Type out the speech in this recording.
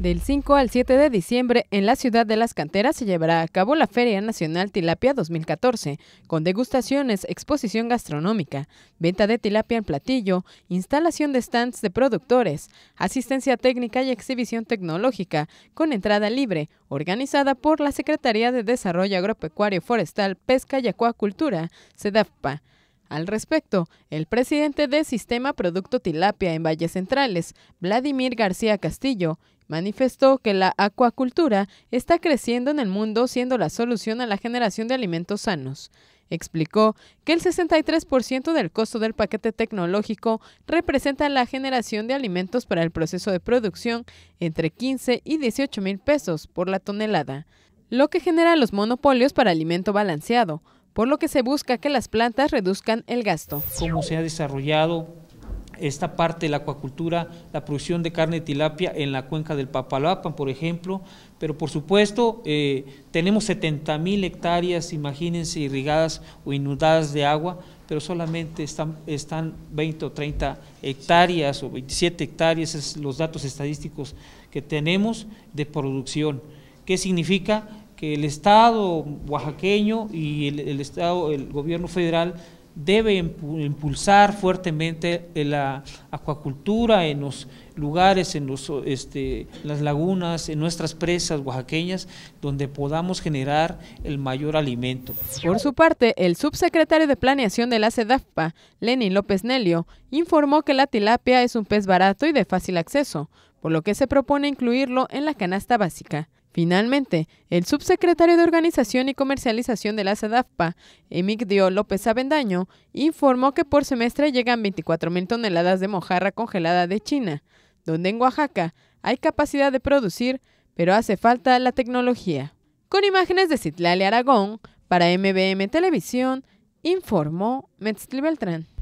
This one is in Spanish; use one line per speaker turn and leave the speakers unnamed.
Del 5 al 7 de diciembre, en la ciudad de Las Canteras se llevará a cabo la Feria Nacional Tilapia 2014, con degustaciones, exposición gastronómica, venta de tilapia en platillo, instalación de stands de productores, asistencia técnica y exhibición tecnológica, con entrada libre, organizada por la Secretaría de Desarrollo Agropecuario Forestal, Pesca y Acuacultura, SEDAFPA. Al respecto, el presidente de Sistema Producto Tilapia en Valles Centrales, Vladimir García Castillo, manifestó que la acuacultura está creciendo en el mundo siendo la solución a la generación de alimentos sanos. Explicó que el 63% del costo del paquete tecnológico representa la generación de alimentos para el proceso de producción entre 15 y 18 mil pesos por la tonelada, lo que genera los monopolios para alimento balanceado, por lo que se busca que las plantas reduzcan el gasto.
¿Cómo se ha desarrollado esta parte de la acuacultura, la producción de carne de tilapia en la cuenca del Papaloapan, por ejemplo, pero por supuesto eh, tenemos 70 mil hectáreas, imagínense, irrigadas o inundadas de agua, pero solamente están, están 20 o 30 hectáreas o 27 hectáreas, es los datos estadísticos que tenemos de producción. ¿Qué significa? que el Estado oaxaqueño y el, Estado, el gobierno federal deben impulsar fuertemente la acuacultura en los lugares, en los, este, las lagunas, en nuestras presas oaxaqueñas, donde podamos generar el mayor alimento.
Por su parte, el subsecretario de Planeación de la CEDAFPA, Lenin López Nelio, informó que la tilapia es un pez barato y de fácil acceso, por lo que se propone incluirlo en la canasta básica. Finalmente, el subsecretario de Organización y Comercialización de la SEDAFPA, Emigdio López Avendaño, informó que por semestre llegan 24.000 toneladas de mojarra congelada de China, donde en Oaxaca hay capacidad de producir, pero hace falta la tecnología. Con imágenes de Citlali Aragón, para MBM Televisión, informó Metzli Beltrán.